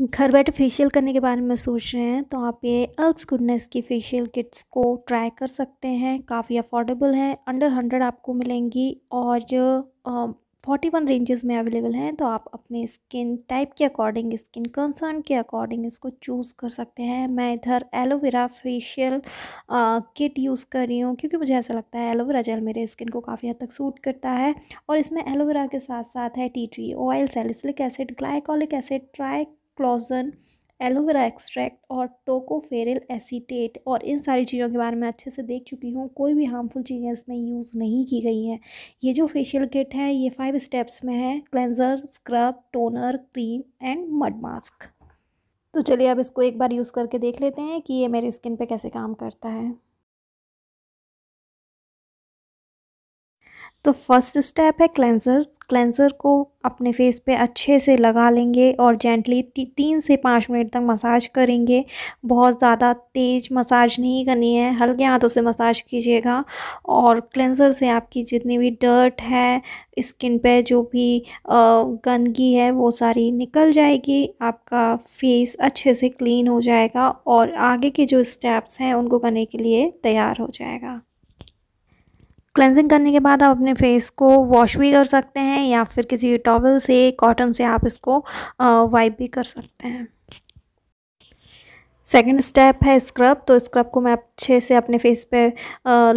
घर बैठे फेशियल करने के बारे में सोच रहे हैं तो आप ये अल्प्स गुडनेस की फेशियल किट्स को ट्राई कर सकते हैं काफ़ी अफोर्डेबल हैं अंडर हंड्रेड आपको मिलेंगी और जो फोर्टी वन रेंजेस में अवेलेबल हैं तो आप अपने स्किन टाइप के अकॉर्डिंग स्किन कंसर्न के अकॉर्डिंग इसको चूज़ कर सकते हैं मैं इधर एलोवेरा फेशियल किट यूज़ कर रही हूँ क्योंकि मुझे ऐसा लगता है एलोवेरा जेल मेरे स्किन को काफ़ी हद तक सूट करता है और इसमें एलोवेरा के साथ साथ है tea tree oil salicylic acid glycolic acid triclosan aloe vera extract और टोकोफेरल एसीटेट और इन सारी चीज़ों के बारे में अच्छे से देख चुकी हूँ कोई भी हार्मफुल चीज़ें इसमें यूज़ नहीं की गई हैं ये जो फेशियल किट है ये फाइव स्टेप्स में है cleanser scrub toner cream and mud mask तो चलिए अब इसको एक बार यूज़ करके देख लेते हैं कि ये मेरी स्किन पे कैसे काम करता है तो फर्स्ट स्टेप है क्लेंजर क्लेंसर को अपने फेस पे अच्छे से लगा लेंगे और जेंटली ती, तीन से पाँच मिनट तक मसाज करेंगे बहुत ज़्यादा तेज मसाज नहीं करनी है हल्के हाथों से मसाज कीजिएगा और क्लेंजर से आपकी जितनी भी डर्ट है स्किन पे जो भी गंदगी है वो सारी निकल जाएगी आपका फेस अच्छे से क्लीन हो जाएगा और आगे के जो स्टेप्स हैं उनको करने के लिए तैयार हो जाएगा क्लेंजिंग करने के बाद आप अपने फेस को वॉश भी कर सकते हैं या फिर किसी टॉवल से कॉटन से आप इसको वाइप भी कर सकते हैं सेकेंड स्टेप है स्क्रब तो स्क्रब को मैं अच्छे से अपने फेस पे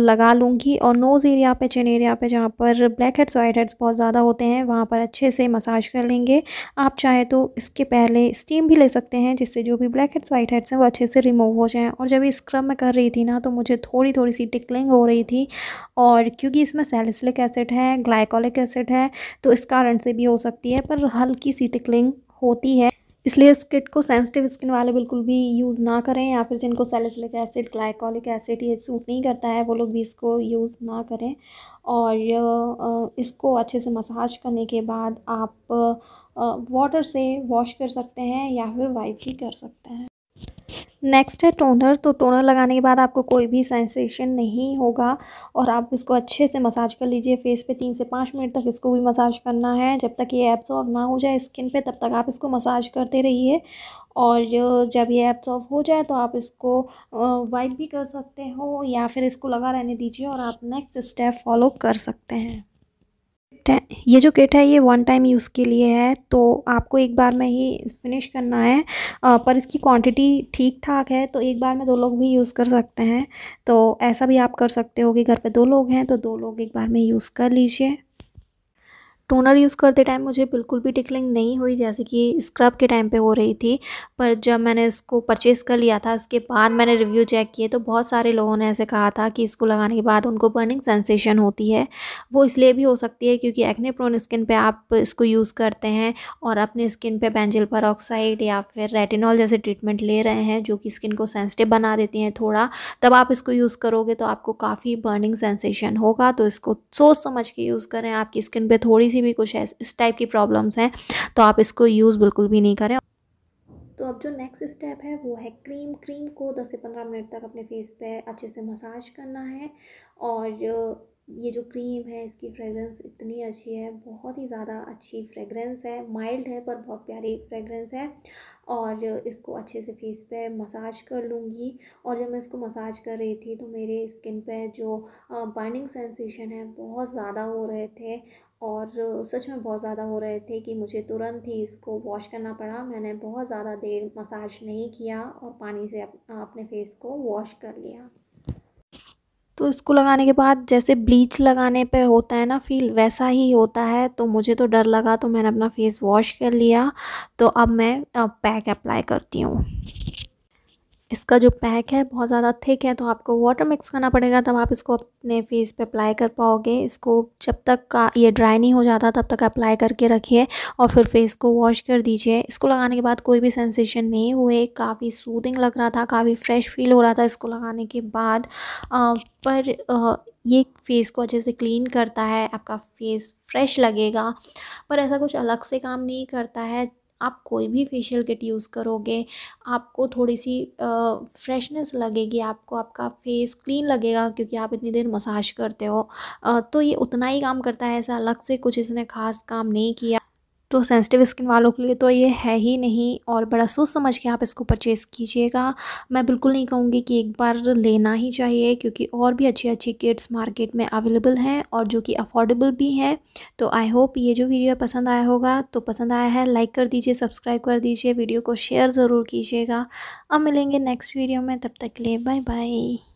लगा लूँगी और नोज़ एरिया पे चिन एरिया पे जहाँ पर ब्लैक हेड्स वाइट हेड्स बहुत ज़्यादा होते हैं वहाँ पर अच्छे से मसाज कर लेंगे आप चाहे तो इसके पहले स्टीम भी ले सकते हैं जिससे जो भी ब्लैक हेड्स वाइट हेड्स हैं वो अच्छे से रिमूव हो जाएँ और जब स्क्रब मैं कर रही थी ना तो मुझे थोड़ी थोड़ी सी टिकलिंग हो रही थी और क्योंकि इसमें सेलिसलिक एसिड है ग्लाइकोलिक एसिड है तो इस कारण से भी हो सकती है पर हल्की सी टिकलिंग होती है इसलिए इस किट को सेंसिटिव स्किन वाले बिल्कुल भी यूज़ ना करें या फिर जिनको सेलिसिलिक एसिड ग्लाइकोलिक एसिड ये सूट नहीं करता है वो लोग भी इसको यूज़ ना करें और इसको अच्छे से मसाज करने के बाद आप वाटर से वॉश कर सकते हैं या फिर वाइप भी कर सकते हैं नेक्स्ट है टोनर तो टोनर लगाने के बाद आपको कोई भी सेंसेशन नहीं होगा और आप इसको अच्छे से मसाज कर लीजिए फेस पे तीन से पाँच मिनट तक इसको भी मसाज करना है जब तक ये ऑफ ना हो जाए स्किन पे तब तक आप इसको मसाज करते रहिए और जब ये ऑफ हो जाए तो आप इसको वाइट भी कर सकते हो या फिर इसको लगा रहने दीजिए और आप नेक्स्ट स्टेप फॉलो कर सकते हैं किट है ये जो किट है ये वन टाइम यूज़ के लिए है तो आपको एक बार में ही फिनिश करना है आ, पर इसकी क्वांटिटी ठीक ठाक है तो एक बार में दो लोग भी यूज़ कर सकते हैं तो ऐसा भी आप कर सकते हो कि घर पे दो लोग हैं तो दो लोग एक बार में यूज़ कर लीजिए टोनर यूज़ करते टाइम मुझे बिल्कुल भी टिकलिंग नहीं हुई जैसे कि स्क्रब के टाइम पे हो रही थी पर जब मैंने इसको परचेज़ कर लिया था इसके बाद मैंने रिव्यू चेक किए तो बहुत सारे लोगों ने ऐसे कहा था कि इसको लगाने के बाद उनको बर्निंग सेंसेशन होती है वो इसलिए भी हो सकती है क्योंकि एक्ने प्रोन स्किन पर आप इसको यूज़ करते हैं और अपने स्किन पर बैंजिल पर या फिर रेटिनॉल जैसे ट्रीटमेंट ले रहे हैं जो कि स्किन को सेंसिटिव बना देती हैं थोड़ा तब आप इसको यूज़ करोगे तो आपको काफ़ी बर्निंग सेंसेशन होगा तो इसको सोच समझ के यूज़ करें आपकी स्किन पर थोड़ी किसी भी कुछ इस टाइप की प्रॉब्लम्स हैं तो आप इसको यूज़ बिल्कुल भी नहीं करें तो अब जो नेक्स्ट स्टेप है वो है क्रीम क्रीम को 10 से 15 मिनट तक अपने फेस पे अच्छे से मसाज करना है और ये जो क्रीम है इसकी फ्रेगरेंस इतनी अच्छी है बहुत ही ज़्यादा अच्छी फ्रेगरेंस है माइल्ड है पर बहुत प्यारी फ्रेगरेंस है और इसको अच्छे से फेस पे मसाज कर लूँगी और जब मैं इसको मसाज कर रही थी तो मेरे स्किन पे जो बर्निंग सेंसेशन है बहुत ज़्यादा हो रहे थे और सच में बहुत ज़्यादा हो रहे थे कि मुझे तुरंत ही इसको वॉश करना पड़ा मैंने बहुत ज़्यादा देर मसाज नहीं किया और पानी से अपने फेस को वॉश कर लिया तो इसको लगाने के बाद जैसे ब्लीच लगाने पे होता है ना फील वैसा ही होता है तो मुझे तो डर लगा तो मैंने अपना फेस वॉश कर लिया तो अब मैं पैक अप्लाई करती हूँ इसका जो पैक है बहुत ज़्यादा थिक है तो आपको वाटर मिक्स करना पड़ेगा तब आप इसको अपने फेस पे अप्लाई कर पाओगे इसको जब तक का ये ड्राई नहीं हो जाता तब तक अप्लाई करके रखिए और फिर फेस को वॉश कर दीजिए इसको लगाने के बाद कोई भी सेंसेशन नहीं हुए काफ़ी सूदिंग लग रहा था काफ़ी फ्रेश फील हो रहा था इसको लगाने के बाद आ, पर आ, ये फेस को अच्छे से क्लीन करता है आपका फेस फ्रेश लगेगा पर ऐसा कुछ अलग से काम नहीं करता है आप कोई भी फेशियल किट यूज़ करोगे आपको थोड़ी सी फ्रेशनेस लगेगी आपको आपका फेस क्लीन लगेगा क्योंकि आप इतनी देर मसाज करते हो आ, तो ये उतना ही काम करता है ऐसा अलग से कुछ इसने खास काम नहीं किया तो सेंसिटिव स्किन वालों के लिए तो ये है ही नहीं और बड़ा सोच समझ के आप इसको परचेज़ कीजिएगा मैं बिल्कुल नहीं कहूँगी कि एक बार लेना ही चाहिए क्योंकि और भी अच्छी अच्छी किट्स मार्केट में अवेलेबल हैं और जो कि अफोर्डेबल भी हैं तो आई होप ये जो वीडियो पसंद आया होगा तो पसंद आया है लाइक कर दीजिए सब्सक्राइब कर दीजिए वीडियो को शेयर ज़रूर कीजिएगा अब मिलेंगे नेक्स्ट वीडियो में तब तक के लिए बाय बाय